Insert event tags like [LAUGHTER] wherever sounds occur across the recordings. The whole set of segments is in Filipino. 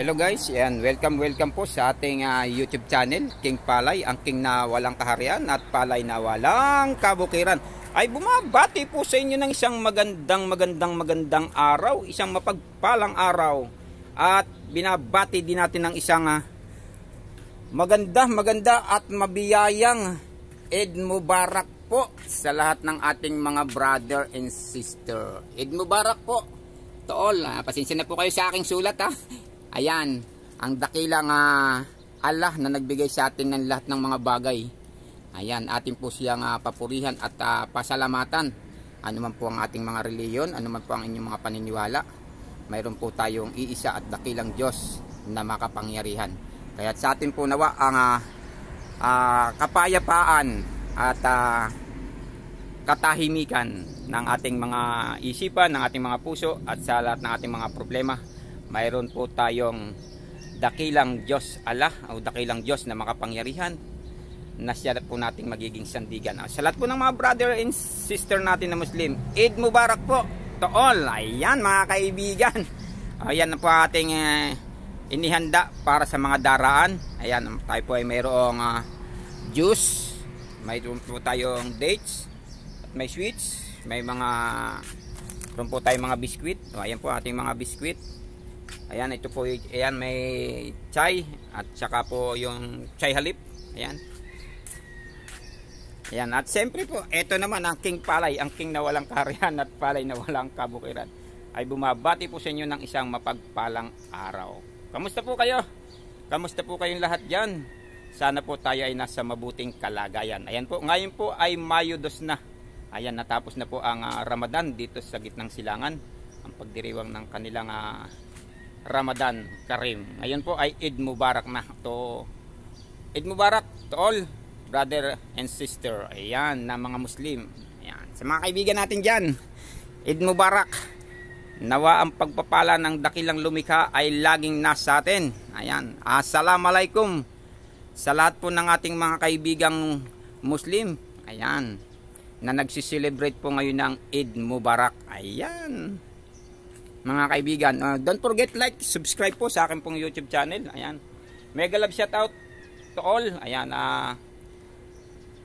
Hello guys, and Welcome, welcome po sa ating uh, YouTube channel, King Palay, ang king na walang kaharian at palay na walang kabukiran. Ay bumabati po sa inyo ng isang magandang, magandang, magandang araw, isang mapagpalang araw. At binabati din natin ng isang uh, maganda, maganda at mabiyayang Ed Mubarak po sa lahat ng ating mga brother and sister. Ed Mubarak po to all. Ah, ha? Pasensya na po kayo sa aking sulat ha. Ayan, ang dakilang uh, Allah na nagbigay sa atin ng lahat ng mga bagay. Ayan, atin po siyang uh, papurihan at uh, pasalamatan. Ano man po ang ating mga reliyon, ano man po ang inyong mga paniniwala. Mayroon po tayong iisa at dakilang Diyos na makapangyarihan. Kaya sa atin po nawa ang uh, uh, kapayapaan at uh, katahimikan ng ating mga isipan, ng ating mga puso at sa lahat ng ating mga problema mayroon po tayong dakilang Diyos Allah o dakilang Diyos na makapangyarihan na siya po nating magiging sandigan. Ah, sa lahat po ng mga brother and sister natin na Muslim, Eid Mubarak po to all. Ayan mga kaibigan. Ayan po ating uh, inihanda para sa mga daraan. Ayan, tayo po ay mayroong uh, juice, mayroon po tayong dates, at may sweets, may mga mayroon po tayong mga biskwit. O, ayan po ating mga biskwit. Ayan, ito po, ayan may chai at saka po yung chai halip. Ayan. Ayan, at siyempre po, ito naman ang king palay, ang king na walang kaharian at palay na walang kabukiran. Ay bumabati po sa inyo ng isang mapagpalang araw. Kamusta po kayo? Kamusta po kayong lahat dyan? Sana po tayo ay nasa mabuting kalagayan. Ayan po, ngayon po ay Mayo 2 na. Ayan, natapos na po ang uh, Ramadan dito sa gitnang silangan. Ang pagdiriwang ng kanilang uh, Ramadan Karim. Ngayon po ay Eid Mubarak na to. Eid Mubarak to all brother and sister. Ayan, na mga Muslim. Ayan. Sa mga kaibigan natin dyan, Eid Mubarak. Nawa ang pagpapala ng dakilang lumikha ay laging nasa atin. Ayan. Assalamualaikum sa lahat po ng ating mga kaibigang Muslim. Ayan. Na nagsiselebrate po ngayon ng Eid Mubarak. Ayan mga kaibigan. Uh, don't forget like, subscribe po sa akin pong YouTube channel. Ayan. Mega love shout out to all. Ayan. Uh,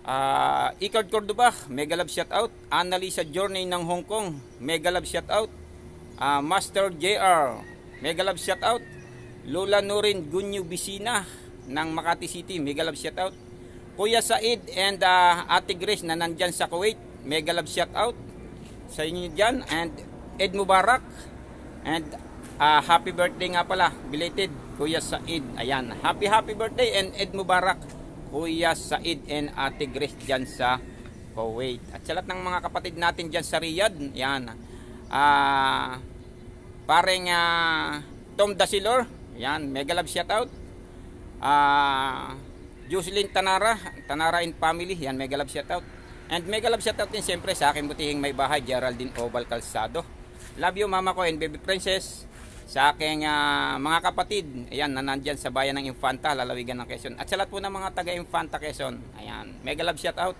uh, Icard Cordoba, mega love shout out. Annalisa Journey ng Hong Kong, mega love shout out. Uh, Master JR, mega love shout out. Lola Nurin Gunyu Bisina ng Makati City, mega love shout out. Kuya Said and uh, Ate Grace na nandyan sa Kuwait, mega love shout out sa inyo dyan. And Ed Mubarak, And uh, happy birthday nga pala, belated, Kuya Said. Ayan, happy happy birthday and Ed Mubarak, Kuya Said and Ate Grace dyan sa Kuwait. At sa lahat ng mga kapatid natin dyan sa Riyadh, ayan. Uh, ah, pareng uh, ah, Tom Dasilor, ayan, mega love shout out. Uh, Jocelyn Tanara, Tanara and family, ayan, mega love shout out. And mega love shout out din siyempre sa aking butihing may bahay, Geraldine Oval Calzado. Love you mama ko and baby princess sa aking uh, mga kapatid. Ayan, na nandyan sa bayan ng Infanta, lalawigan ng Quezon. At sa lahat po ng mga taga-Infanta Quezon. Ayan, mega love shout out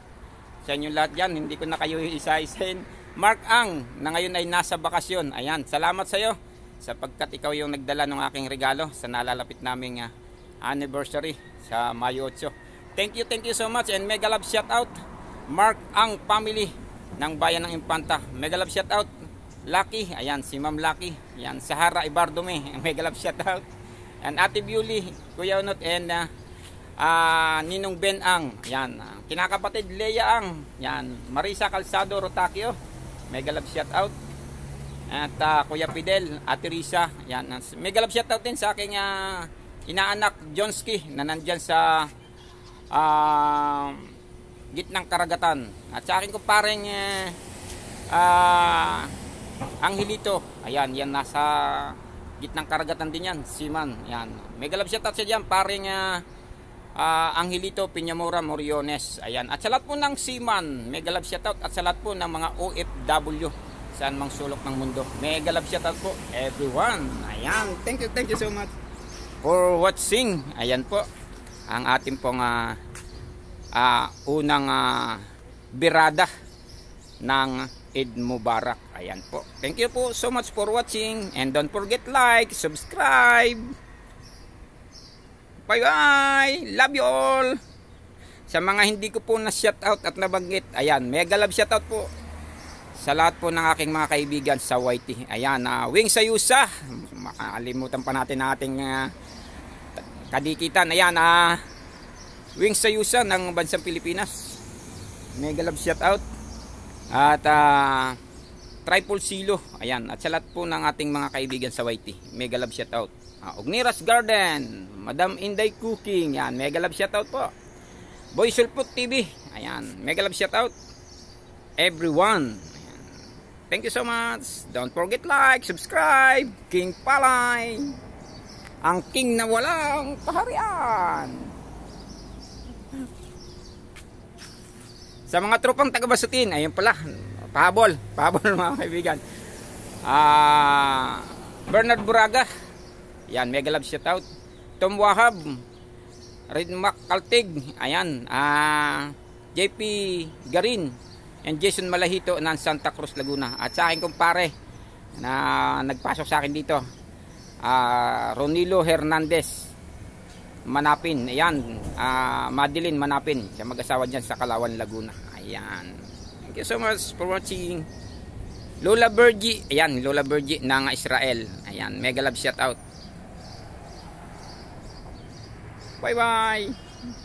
sa inyo lahat yan. Hindi ko na kayo isa-isahin. Mark Ang, na ngayon ay nasa bakasyon. Ayan, salamat sa iyo sapagkat ikaw yung nagdala ng aking regalo sa nalalapit naming uh, anniversary sa Mayo 8. Thank you, thank you so much and mega love shout out Mark Ang family ng Bayan ng Impanta. Mega love shout out Lucky, ayan si Ma'am Lucky, ayan Sahara Ibardome, [LAUGHS] mega love shout out. And Ate Beauty, Kuya Unot and uh, uh, Ninong Ben Ang, ayan. Ah, kinakapatid Leia Ang, ayan. Marisa Calzado Rotakio, mega love shout out. At uh, Kuya Fidel, Ate Risa, ayan. mega love shout out din sa aking uh, inaanak Jonski na nandyan sa uh, gitnang karagatan. At sa aking kumparing uh, eh, uh, ang hilito, ayan, yan nasa gitnang karagatan din yan, Siman, yan. Mega love shoutout sa dyan, paring uh, ah, uh, ah, Angelito Pinyamura Moriones. Ayan, at sa lahat po ng Siman, mega love shoutout at sa lahat po ng mga OFW saan mang sulok ng mundo. Mega love shoutout po everyone. Ayan, thank you, thank you so much for watching. Ayan po, ang ating pong uh, uh, unang uh, birada ng Eid Mubarak. Ayan po. Thank you po so much for watching and don't forget like, subscribe. Bye-bye. Love you all. Sa mga hindi ko po na shout out at nabanggit, ayan, mega love shout out po sa lahat po ng aking mga kaibigan sa YT. Ayan, uh, Wing Sayusa. Makalimutan pa natin ating uh, kadikitan. Ayan, uh, Wing Sayusa ng Bansang Pilipinas. Mega love shout out at uh, triple silo ayan at salat po ng ating mga kaibigan sa YT mega love shoutout. out uh, ah, Ogniras Garden Madam Inday Cooking Ayan. mega love shoutout out po Boy Sulpot TV ayan mega love shoutout. everyone thank you so much don't forget like subscribe King Palay ang king na walang kaharian sa mga tropang taga-Basutin, ayun pala, pahabol, [LAUGHS] pahabol mga kaibigan. Ah, Bernard Buraga, yan, mega love out. Tom Wahab, Red Mac Kaltig, ayan, ah, JP Garin, and Jason Malahito ng Santa Cruz, Laguna. At sa akin kumpare, na nagpasok sa akin dito, ah, Ronilo Hernandez, Manapin. Ayan. Uh, Madeline Manapin. Siya mag-asawa dyan sa Kalawan, Laguna. Ayan. Thank you so much for watching. Lola Bergie. Ayan. Lola Bergie ng Israel. Ayan. Mega love shout out. Bye-bye.